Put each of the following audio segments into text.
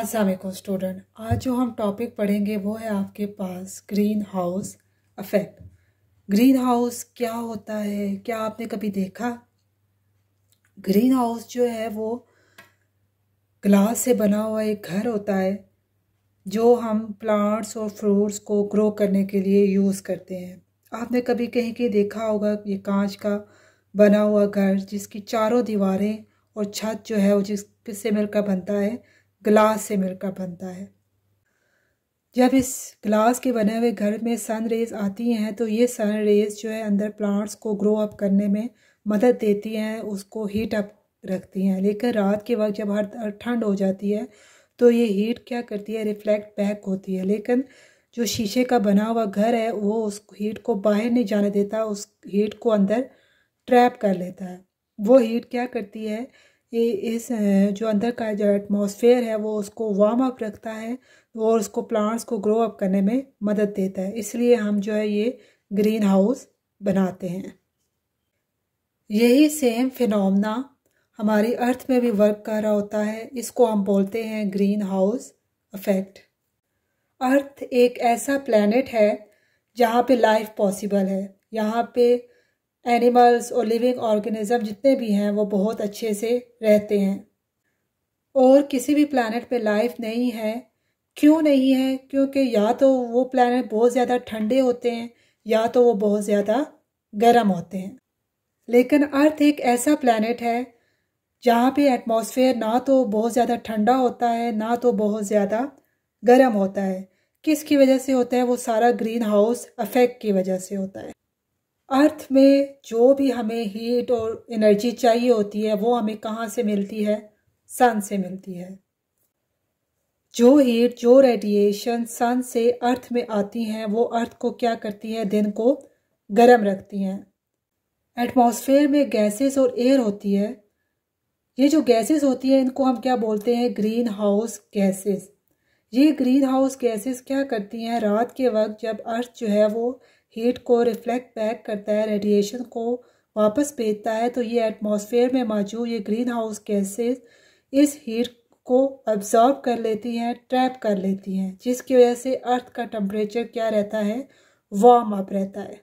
असलकुम स्टूडेंट आज जो हम टॉपिक पढ़ेंगे वो है आपके पास greenhouse affect greenhouse क्या होता है क्या आपने कभी देखा ग्रीन हाउस जो है वो ग्लास से बना हुआ एक घर होता है जो हम प्लांट्स और फ्रूट्स को ग्रो करने के लिए यूज़ करते हैं आपने कभी कहीं के देखा होगा ये कांच का बना हुआ घर जिसकी चारों दीवारें और छत जो है वो जिस किससे मिलकर बनता है ग्लास से मिलकर बनता है जब इस ग्लास के बने हुए घर में सन रेज आती हैं तो ये सन रेज जो है अंदर प्लांट्स को ग्रो अप करने में मदद देती हैं उसको हीट अप रखती हैं लेकिन रात के वक्त जब हर ठंड हो जाती है तो ये हीट क्या करती है रिफ्लेक्ट बैक होती है लेकिन जो शीशे का बना हुआ घर है वो उस हीट को बाहर नहीं जाने देता उस हीट को अंदर ट्रैप कर लेता है वो हीट क्या करती है इस जो अंदर का जो एटमॉस्फेयर है वो उसको वार्म अप रखता है और उसको प्लांट्स को ग्रो अप करने में मदद देता है इसलिए हम जो है ये ग्रीन हाउस बनाते हैं यही सेम फिनना हमारी अर्थ में भी वर्क कर रहा होता है इसको हम बोलते हैं ग्रीन हाउस अफेक्ट अर्थ एक ऐसा प्लानट है जहाँ पे लाइफ पॉसिबल है यहाँ पे एनिमल्स और लिविंग ऑर्गेनिज़म जितने भी हैं वो बहुत अच्छे से रहते हैं और किसी भी प्लानट पे लाइफ नहीं है क्यों नहीं है क्योंकि या तो वो प्लानट बहुत ज़्यादा ठंडे होते हैं या तो वो बहुत ज़्यादा गर्म होते हैं लेकिन अर्थ एक ऐसा प्लानट है जहाँ पे एटमॉस्फेयर ना तो बहुत ज़्यादा ठंडा होता है ना तो बहुत ज़्यादा गर्म होता है किसकी वजह से होता है वो सारा ग्रीन हाउस अफेक्ट की वजह से होता है अर्थ में जो भी हमें हीट और एनर्जी चाहिए होती है वो हमें कहाँ से मिलती है सन से मिलती है जो हीट जो रेडिएशन सन से अर्थ में आती हैं वो अर्थ को क्या करती है दिन को गर्म रखती हैं एटमॉस्फेयर में गैसेस और एयर होती है ये जो गैसेस होती हैं इनको हम क्या बोलते हैं ग्रीन हाउस गैसेस ये ग्रीन हाउस गैसेस क्या करती हैं रात के वक्त जब अर्थ जो है वो हीट को रिफ्लेक्ट बैक करता है रेडिएशन को वापस भेजता है तो ये एटमॉस्फेयर में मौजूद ये ग्रीन हाउस गैसेज इस हीट को अब्जॉर्ब कर लेती हैं ट्रैप कर लेती हैं जिसकी वजह से अर्थ का टम्परेचर क्या रहता है वार्म अप रहता है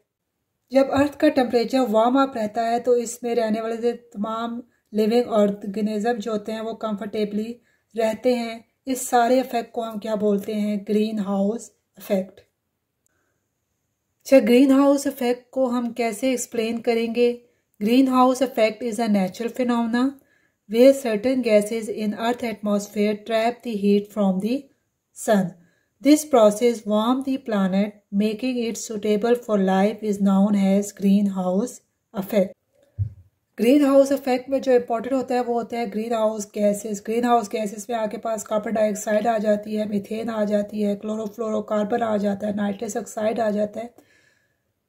जब अर्थ का टम्परेचर वार्म अप रहता है तो इसमें रहने वाले तमाम लिविंग ऑर्गेनिज्म जो होते हैं वो कंफर्टेबली रहते हैं इस सारे इफ़ेक्ट को हम क्या बोलते हैं ग्रीन हाउस इफ़ेक्ट अच्छा ग्रीन हाउस इफेक्ट को हम कैसे एक्सप्लेन करेंगे greenhouse effect is a natural phenomena certain gases in earth atmosphere trap the heat from the sun this process warm the planet making it suitable for life is known has greenhouse affect greenhouse effect में जो important होता है वो होता है greenhouse gases greenhouse gases में आपके पास carbon dioxide आ जाती है मीथेन आ जाती है क्लोरोफ्लोरोकार्बन आ जाता है नाइट्रस ऑक्साइड आ जाता है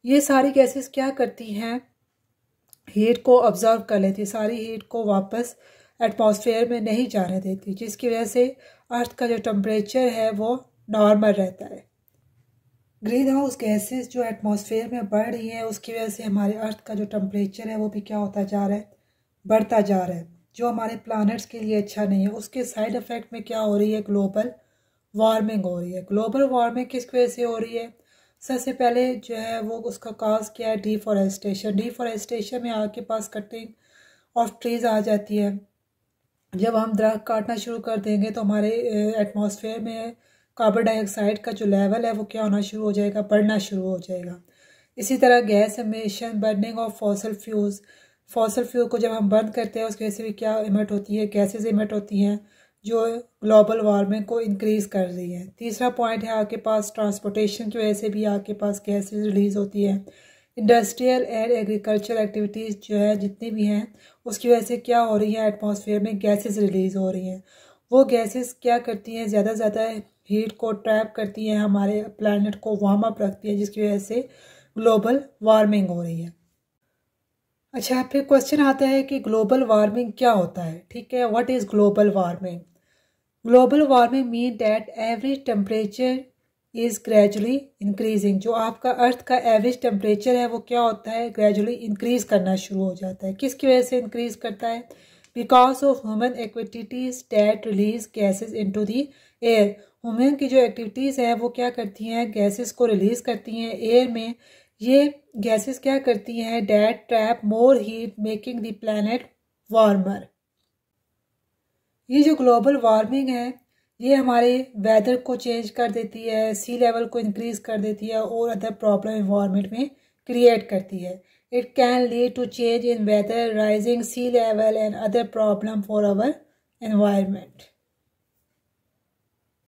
ये सारी गैसेस क्या करती हैं हीट को ऑब्ज़र्व कर लेती है सारी हीट को वापस एटमॉस्फेयर में नहीं जाने देती जिसकी वजह से अर्थ का जो टम्परेचर है वो नॉर्मल रहता है ग्रीन हाउस गैसेस जो एटमॉस्फेयर में बढ़ रही हैं उसकी वजह से हमारे अर्थ का जो टम्परेचर है वो भी क्या होता जा रहा है बढ़ता जा रहा है जो हमारे प्लानट्स के लिए अच्छा नहीं है उसके साइड इफ़ेक्ट में क्या हो रही है ग्लोबल वार्मिंग हो रही है ग्लोबल वार्मिंग किस वजह से हो रही है सबसे पहले जो है वो उसका काज क्या है डिफॉरेस्टेशन डिफॉरेस्टेशन में आपके पास कटिंग ऑफ ट्रीज़ आ जाती है जब हम दर काटना शुरू कर देंगे तो हमारे एटमॉस्फेयर में कार्बन डाइऑक्साइड का जो लेवल है वो क्या होना शुरू हो जाएगा बढ़ना शुरू हो जाएगा इसी तरह gas emission burning of fossil fuse fossil fuel को जब हम बंद करते हैं उसकी वजह से भी क्या इमिट होती है गैसेज इमिट होती हैं जो ग्लोबल वार्मिंग को इंक्रीज़ कर रही है तीसरा पॉइंट है आपके पास ट्रांसपोर्टेशन की वजह से भी आपके पास गैसेज रिलीज़ होती है इंडस्ट्रियल एंड एग्रीकल्चर एक्टिविटीज़ जो है जितनी भी हैं उसकी वजह से क्या हो रही है एटमॉस्फेयर में गैसेस रिलीज़ हो रही हैं वो गैसेस क्या करती हैं ज़्यादा से ज़्यादा हीट को ट्रैप करती हैं हमारे प्लानट को वार्म अप रखती है जिसकी वजह से ग्लोबल वार्मिंग हो रही है अच्छा फिर क्वेश्चन आता है कि ग्लोबल वार्मिंग क्या होता है ठीक है what is global warming global warming mean that average temperature is gradually increasing जो आपका अर्थ का एवरेज टेम्परेचर है वो क्या होता है ग्रेजुअली इंक्रीज़ करना शुरू हो जाता है किसकी वजह से इंक्रीज़ करता है because of human activities that release gases into the air human की जो एक्टिविटीज़ हैं वो क्या करती हैं गैसेज को रिलीज़ करती हैं एयर में ये गैसेस क्या करती हैं that trap more heat making the planet warmer ये जो ग्लोबल वार्मिंग है ये हमारे वेदर को चेंज कर देती है सी लेवल को इंक्रीज कर देती है और अदर प्रॉब्लम इन्वायरमेंट में क्रिएट करती है it can lead to change in weather rising sea level and other problem for our environment